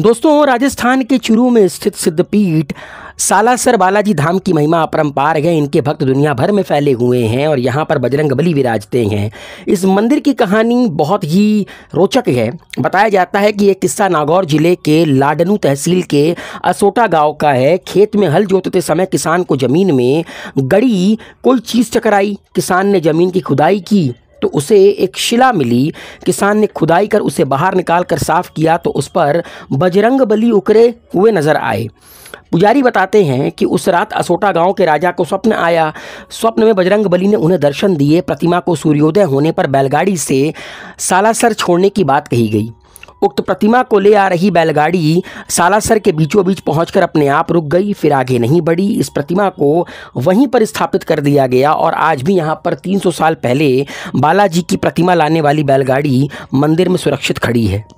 दोस्तों राजस्थान के चुरू में स्थित सिद्धपीठ सालासर बालाजी धाम की महिमा अपरम्पार है इनके भक्त दुनिया भर में फैले हुए हैं और यहाँ पर बजरंग बली विराजते हैं इस मंदिर की कहानी बहुत ही रोचक है बताया जाता है कि ये किस्सा नागौर जिले के लाडनू तहसील के असोटा गांव का है खेत में हल जोतते समय किसान को ज़मीन में गड़ी कोई चीज़ टकराई किसान ने ज़मीन की खुदाई की तो उसे एक शिला मिली किसान ने खुदाई कर उसे बाहर निकाल कर साफ किया तो उस पर बजरंग बली उकरे हुए नजर आए पुजारी बताते हैं कि उस रात असोटा गांव के राजा को स्वप्न आया स्वप्न में बजरंग बली ने उन्हें दर्शन दिए प्रतिमा को सूर्योदय होने पर बैलगाड़ी से सालासर छोड़ने की बात कही गई उक्त प्रतिमा को ले आ रही बैलगाड़ी सालासर के बीचों बीच पहुंचकर अपने आप रुक गई फिर आगे नहीं बढ़ी इस प्रतिमा को वहीं पर स्थापित कर दिया गया और आज भी यहाँ पर 300 साल पहले बालाजी की प्रतिमा लाने वाली बैलगाड़ी मंदिर में सुरक्षित खड़ी है